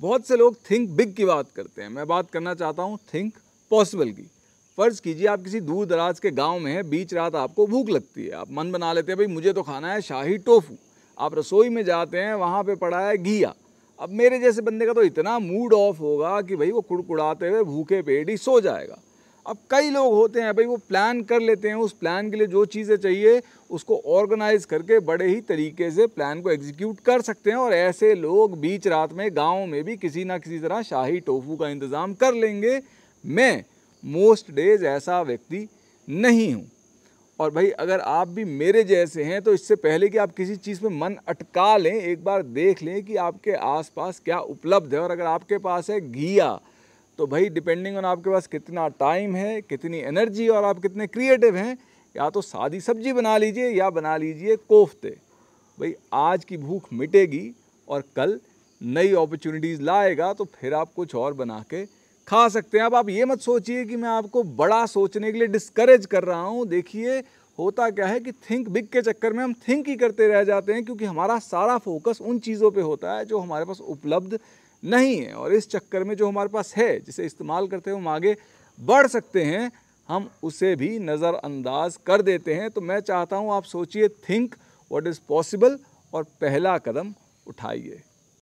बहुत से लोग थिंक बिग की बात करते हैं मैं बात करना चाहता हूँ थिंक पॉसिबल की फ़र्ज़ कीजिए आप किसी दूर दराज के गांव में हैं बीच रात आपको भूख लगती है आप मन बना लेते हैं भाई मुझे तो खाना है शाही टोफू आप रसोई में जाते हैं वहाँ पे पड़ा है घिया अब मेरे जैसे बंदे का तो इतना मूड ऑफ होगा कि भाई वो कुड़कुड़ाते हुए भूखे पेट ही सो जाएगा अब कई लोग होते हैं भाई वो प्लान कर लेते हैं उस प्लान के लिए जो चीज़ें चाहिए उसको ऑर्गेनाइज करके बड़े ही तरीके से प्लान को एग्जीक्यूट कर सकते हैं और ऐसे लोग बीच रात में गाँव में भी किसी ना किसी तरह शाही टोफू का इंतज़ाम कर लेंगे मैं मोस्ट डेज ऐसा व्यक्ति नहीं हूँ और भाई अगर आप भी मेरे जैसे हैं तो इससे पहले कि आप किसी चीज़ में मन अटका लें एक बार देख लें कि आपके आसपास क्या उपलब्ध है और अगर आपके पास है घिया तो भाई डिपेंडिंग ऑन आपके पास कितना टाइम है कितनी एनर्जी और आप कितने क्रिएटिव हैं या तो सादी सब्जी बना लीजिए या बना लीजिए कोफ्ते भाई आज की भूख मिटेगी और कल नई अपॉर्चुनिटीज़ लाएगा तो फिर आप कुछ और बना के खा सकते हैं अब आप ये मत सोचिए कि मैं आपको बड़ा सोचने के लिए डिस्करेज कर रहा हूँ देखिए होता क्या है कि थिंक बिग के चक्कर में हम थिंक ही करते रह जाते हैं क्योंकि हमारा सारा फोकस उन चीज़ों पे होता है जो हमारे पास उपलब्ध नहीं है और इस चक्कर में जो हमारे पास है जिसे इस्तेमाल करते हुए हम आगे बढ़ सकते हैं हम उसे भी नज़रअंदाज कर देते हैं तो मैं चाहता हूँ आप सोचिए थिंक वॉट इज़ पॉसिबल और पहला कदम उठाइए